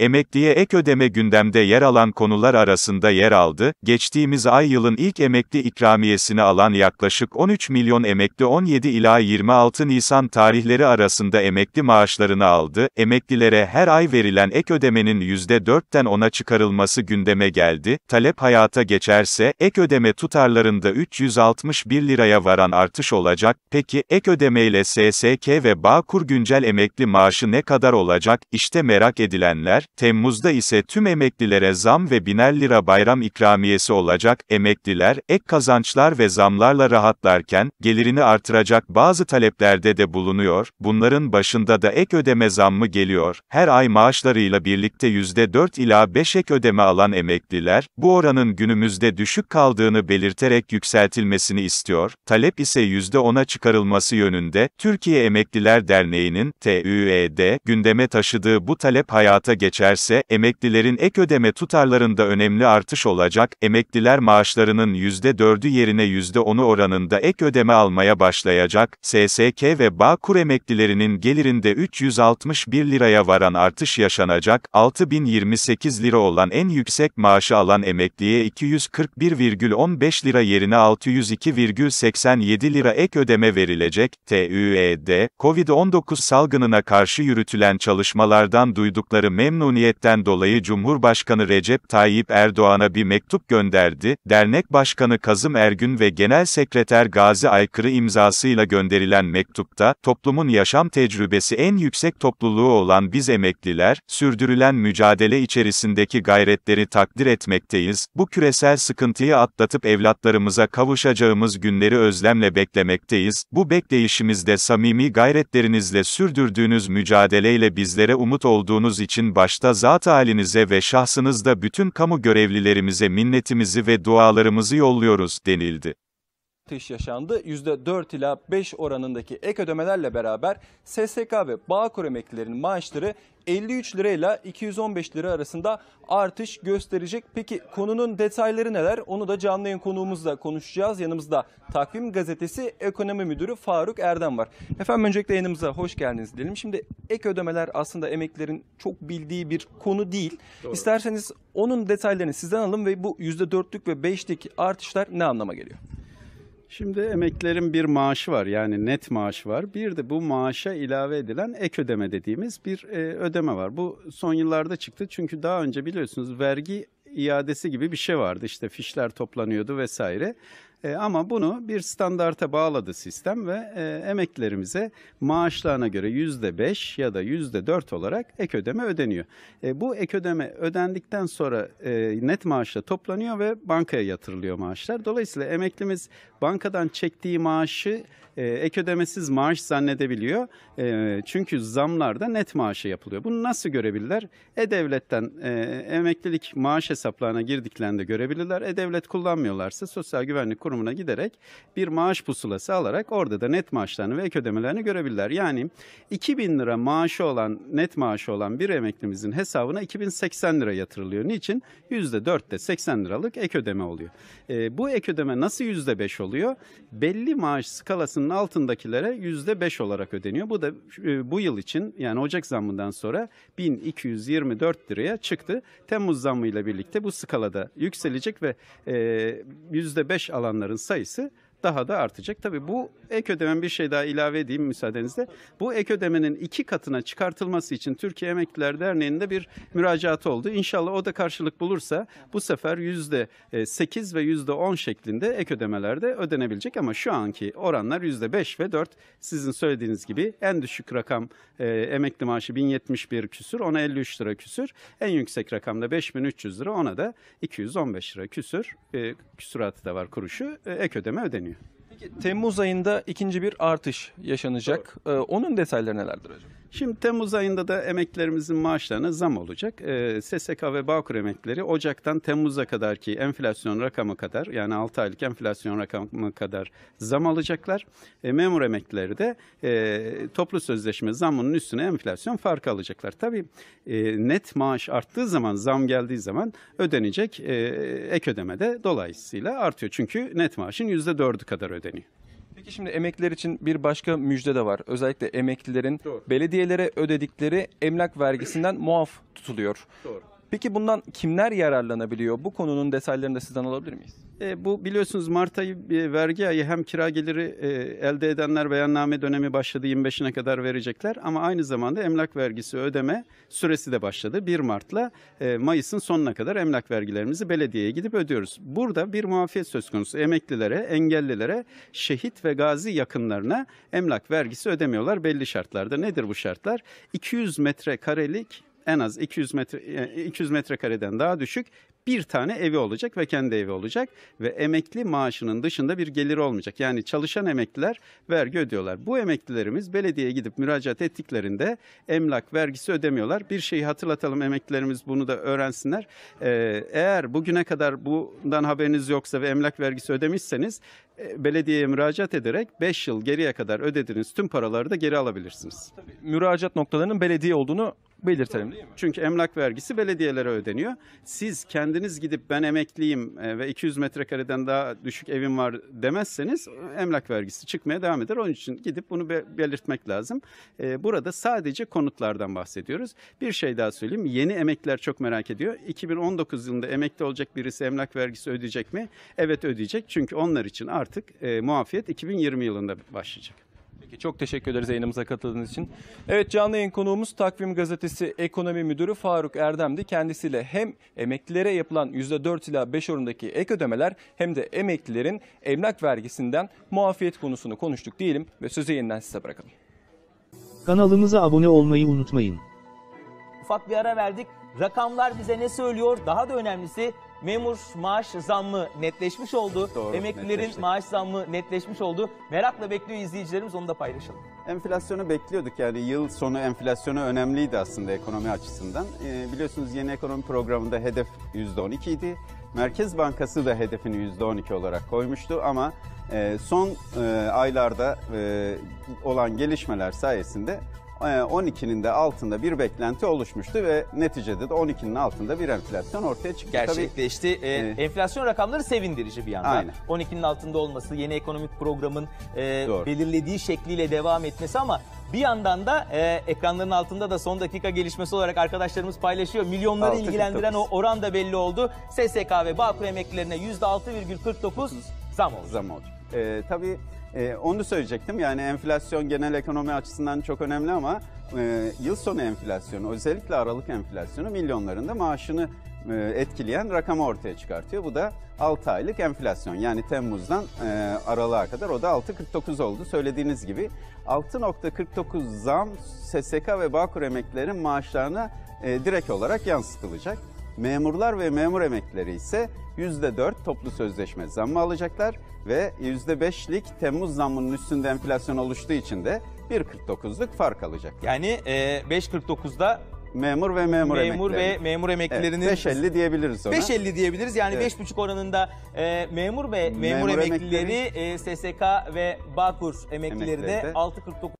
Emekliye ek ödeme gündemde yer alan konular arasında yer aldı. Geçtiğimiz ay yılın ilk emekli ikramiyesini alan yaklaşık 13 milyon emekli 17 ila 26 Nisan tarihleri arasında emekli maaşlarını aldı. Emeklilere her ay verilen ek ödemenin %4'ten 10'a çıkarılması gündeme geldi. Talep hayata geçerse ek ödeme tutarlarında 361 liraya varan artış olacak. Peki ek ödemeyle SSK ve Bağkur güncel emekli maaşı ne kadar olacak? İşte merak edilenler Temmuz'da ise tüm emeklilere zam ve biner lira bayram ikramiyesi olacak, emekliler, ek kazançlar ve zamlarla rahatlarken, gelirini artıracak bazı taleplerde de bulunuyor, bunların başında da ek ödeme zammı geliyor, her ay maaşlarıyla birlikte %4 ila 5 ek ödeme alan emekliler, bu oranın günümüzde düşük kaldığını belirterek yükseltilmesini istiyor, talep ise %10'a çıkarılması yönünde, Türkiye Emekliler Derneği'nin, TÜED, gündeme taşıdığı bu talep hayata geçecek geçerse, emeklilerin ek ödeme tutarlarında önemli artış olacak, emekliler maaşlarının %4'ü yerine %10'u oranında ek ödeme almaya başlayacak, SSK ve Bağkur emeklilerinin gelirinde 361 liraya varan artış yaşanacak, 6028 lira olan en yüksek maaşı alan emekliye 241,15 lira yerine 602,87 lira ek ödeme verilecek, TÜED, COVID-19 salgınına karşı yürütülen çalışmalardan duydukları memnun memnuniyetten dolayı Cumhurbaşkanı Recep Tayyip Erdoğan'a bir mektup gönderdi, dernek başkanı Kazım Ergün ve Genel Sekreter Gazi Aykırı imzasıyla gönderilen mektupta, toplumun yaşam tecrübesi en yüksek topluluğu olan biz emekliler, sürdürülen mücadele içerisindeki gayretleri takdir etmekteyiz, bu küresel sıkıntıyı atlatıp evlatlarımıza kavuşacağımız günleri özlemle beklemekteyiz, bu bekleyişimizde samimi gayretlerinizle sürdürdüğünüz mücadeleyle bizlere umut olduğunuz için başta başta zat halinize ve şahsınızda bütün kamu görevlilerimize minnetimizi ve dualarımızı yolluyoruz denildi artış yaşandı. %4 ila 5 oranındaki ek ödemelerle beraber SSK ve Bağkur emeklilerinin maaşları 53 lirayla 215 lira arasında artış gösterecek. Peki konunun detayları neler? Onu da canlı yayın konuğumuzla konuşacağız. Yanımızda Takvim Gazetesi Ekonomi Müdürü Faruk Erdem var. Efendim öncelikle yayınımıza hoş geldiniz diyelim. Şimdi ek ödemeler aslında emeklilerin çok bildiği bir konu değil. Doğru. İsterseniz onun detaylarını sizden alalım ve bu %4'lük ve 5'lik artışlar ne anlama geliyor? Şimdi emeklerin bir maaşı var yani net maaşı var. Bir de bu maaşa ilave edilen ek ödeme dediğimiz bir e, ödeme var. Bu son yıllarda çıktı çünkü daha önce biliyorsunuz vergi iadesi gibi bir şey vardı. İşte fişler toplanıyordu vesaire. E, ama bunu bir standarta bağladı sistem ve e, emeklilerimize maaşlarına göre yüzde beş ya da yüzde dört olarak ek ödeme ödeniyor. E, bu ek ödeme ödendikten sonra e, net maaşla toplanıyor ve bankaya yatırılıyor maaşlar. Dolayısıyla emeklimiz bankadan çektiği maaşı e, ek ödemesiz maaş zannedebiliyor. E, çünkü zamlarda net maaşı yapılıyor. Bunu nasıl görebilirler? E-Devlet'ten e, emeklilik maaş hesaplarına girdiklerinde görebilirler. E-Devlet kullanmıyorlarsa Sosyal Güvenlik kurumuna giderek bir maaş pusulası alarak orada da net maaşlarını ve ek ödemelerini görebilirler. Yani 2000 lira maaşı olan net maaşı olan bir emeklimizin hesabına 2080 lira yatırılıyor. Niçin? %4'te 80 liralık ek ödeme oluyor. E, bu ek ödeme nasıl %5 oluyor? Belli maaş skalasının altındakilere %5 olarak ödeniyor. Bu da e, bu yıl için yani Ocak zammından sonra 1224 liraya çıktı. Temmuz zammıyla birlikte bu skalada yükselecek ve e, %5 alan yaşayanların sayısı daha da artacak. Tabii bu ek ödemen bir şey daha ilave edeyim müsaadenizle. Bu ek ödemenin iki katına çıkartılması için Türkiye Emekliler Derneği'nde bir müracaatı oldu. İnşallah o da karşılık bulursa bu sefer yüzde e, sekiz ve yüzde on şeklinde ek ödemelerde ödenebilecek ama şu anki oranlar yüzde beş ve dört. sizin söylediğiniz gibi en düşük rakam e, emekli maaşı 1071 küsür ona 53 lira küsür en yüksek rakamda 5300 lira ona da 215 lira küsür e, küsuratı da var kuruşu e, ek ödeme ödeniyor. Temmuz ayında ikinci bir artış yaşanacak. Ee, onun detayları nelerdir acaba? Şimdi Temmuz ayında da emeklilerimizin maaşlarına zam olacak. Ee, SSK ve Bağkur emeklileri Ocak'tan Temmuz'a kadar ki enflasyon rakamı kadar yani 6 aylık enflasyon rakamı kadar zam alacaklar. E, memur emeklileri de e, toplu sözleşme zamının üstüne enflasyon farkı alacaklar. Tabii e, net maaş arttığı zaman zam geldiği zaman ödenecek e, ek ödeme de dolayısıyla artıyor. Çünkü net maaşın %4'ü kadar ödeniyor bekleniyor. Peki şimdi emekliler için bir başka müjde de var. Özellikle emeklilerin Doğru. belediyelere ödedikleri emlak vergisinden muaf tutuluyor. Doğru. Peki bundan kimler yararlanabiliyor? Bu konunun detaylarını da sizden alabilir miyiz? E, bu biliyorsunuz Mart ayı e, vergi ayı hem kira geliri e, elde edenler beyanname dönemi başladı 25'ine kadar verecekler ama aynı zamanda emlak vergisi ödeme süresi de başladı. 1 Mart'la e, Mayıs'ın sonuna kadar emlak vergilerimizi belediyeye gidip ödüyoruz. Burada bir muafiyet söz konusu. Emeklilere, engellilere, şehit ve gazi yakınlarına emlak vergisi ödemiyorlar belli şartlarda. Nedir bu şartlar? 200 metrekarelik en az 200 metre 200 e, metrekareden daha düşük bir tane evi olacak ve kendi evi olacak ve emekli maaşının dışında bir geliri olmayacak. Yani çalışan emekliler vergi ödüyorlar. Bu emeklilerimiz belediyeye gidip müracaat ettiklerinde emlak vergisi ödemiyorlar. Bir şeyi hatırlatalım emeklilerimiz bunu da öğrensinler. Ee, eğer bugüne kadar bundan haberiniz yoksa ve emlak vergisi ödemişseniz e, belediyeye müracaat ederek 5 yıl geriye kadar ödediğiniz tüm paraları da geri alabilirsiniz. Tabii, müracaat noktalarının belediye olduğunu belirtelim. Çünkü emlak vergisi belediyelere ödeniyor. Siz kendiniz gidip ben emekliyim e, ve 200 metrekareden daha düşük evim var demezseniz emlak vergisi çıkmaya devam eder. Onun için gidip bunu belirtmek lazım. E, burada sadece konutlardan bahsediyoruz. Bir şey daha söyleyeyim. Yeni emekliler çok merak ediyor. 2019 yılında emekli olacak birisi emlak vergisi ödeyecek mi? Evet ödeyecek. Çünkü onlar için artık e, muafiyet 2020 yılında başlayacak. Peki çok teşekkür ederiz yayınımıza katıldığınız için. Evet canlı yayın konuğumuz Takvim Gazetesi Ekonomi Müdürü Faruk Erdem'di. Kendisiyle hem emeklilere yapılan %4 ila 5 orundaki ek ödemeler hem de emeklilerin emlak vergisinden muafiyet konusunu konuştuk diyelim ve sözü yeniden size bırakalım. Kanalımıza abone olmayı unutmayın. Ufak bir ara verdik. Rakamlar bize ne söylüyor? Daha da önemlisi memur maaş zammı netleşmiş oldu. Doğru, Emeklilerin netleşti. maaş zammı netleşmiş oldu. Merakla bekliyor izleyicilerimiz onu da paylaşalım. Enflasyonu bekliyorduk yani yıl sonu enflasyonu önemliydi aslında ekonomi açısından. Ee, biliyorsunuz yeni ekonomi programında hedef %12 idi. Merkez Bankası da hedefini %12 olarak koymuştu ama e, son e, aylarda e, olan gelişmeler sayesinde 12'nin e, de altında bir beklenti oluşmuştu ve neticede de 12'nin altında bir enflasyon ortaya çıktı. Gerçekleşti. Tabii, e, e, enflasyon rakamları sevindirici bir yandan. Aynen. 12'nin altında olması, yeni ekonomik programın e, belirlediği şekliyle devam etmesi ama bir yandan da e, ekranların altında da son dakika gelişmesi olarak arkadaşlarımız paylaşıyor. Milyonları 6, ilgilendiren o oran da belli oldu. SSK ve Bağkur emeklilerine %6,49 zam oldu. Zam oldu. E, tabii e, onu söyleyecektim. Yani enflasyon genel ekonomi açısından çok önemli ama e, yıl sonu enflasyonu özellikle Aralık enflasyonu milyonların da maaşını e, etkileyen rakamı ortaya çıkartıyor. Bu da 6 aylık enflasyon yani Temmuz'dan e, Aralık'a kadar o da 6.49 oldu söylediğiniz gibi. 6.49 zam SSK ve Bağkur emeklilerin maaşlarına e, direkt olarak yansıtılacak. Memurlar ve memur emeklileri ise %4 toplu sözleşme zammı alacaklar ve %5'lik Temmuz zammının üstünde enflasyon oluştuğu için de 1.49'luk fark alacak. Yani e, 5.49'da memur ve memur, memur ve memur emeklilerinin evet, 5.50 diyebiliriz ona. 5.50 diyebiliriz. Yani evet. 5.5 oranında e, memur ve memur, memur emeklileri, emeklileri e, SSK ve Bağkur emeklileri, emeklileri de, de 6.49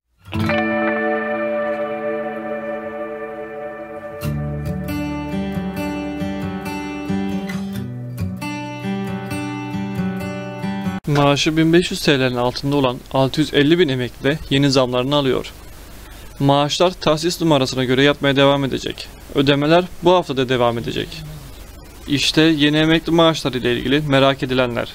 Maaşı 1500 TL'nin altında olan 650 bin emekli yeni zamlarını alıyor. Maaşlar tahsis numarasına göre yatmaya devam edecek. Ödemeler bu hafta da devam edecek. İşte yeni emekli maaşları ile ilgili merak edilenler.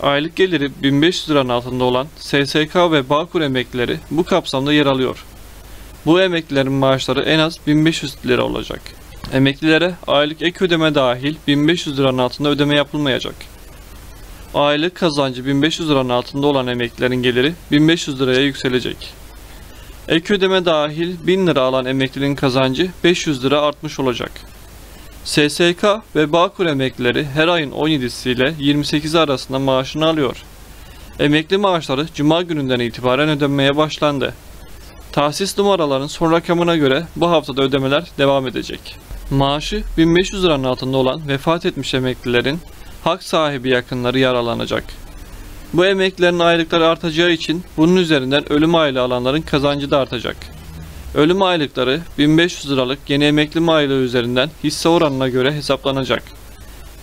Aylık geliri 1500 liranın altında olan SSK ve Bağkur emeklileri bu kapsamda yer alıyor. Bu emeklilerin maaşları en az 1500 lira olacak. Emeklilere aylık ek ödeme dahil 1500 liranın altında ödeme yapılmayacak. Aylık kazancı 1500 liranın altında olan emeklilerin geliri 1500 liraya yükselecek. Ek ödeme dahil 1000 lira alan emeklinin kazancı 500 lira artmış olacak. SSK ve Bağkur emeklileri her ayın 17'si ile 28'i arasında maaşını alıyor. Emekli maaşları cuma gününden itibaren ödenmeye başlandı. Tahsis numaralarının son rakamına göre bu haftada ödemeler devam edecek. Maaşı 1500 liranın altında olan vefat etmiş emeklilerin hak sahibi yakınları yaralanacak. Bu emeklerin aylıkları artacağı için bunun üzerinden ölüm aylığı alanların kazancı da artacak. Ölüm aylıkları 1500 liralık yeni emekli aylığı üzerinden hisse oranına göre hesaplanacak.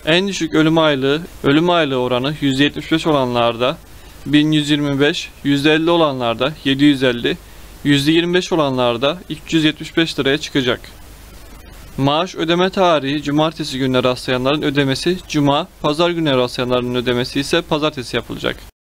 En düşük ölüm aylığı, ölüm aylığı oranı 175 olanlarda 1125, 150 olanlarda 750, %25 olanlarda 375 liraya çıkacak. Maaş ödeme tarihi cumartesi gününe rastlayanların ödemesi cuma, pazar gününe rastlayanların ödemesi ise pazartesi yapılacak.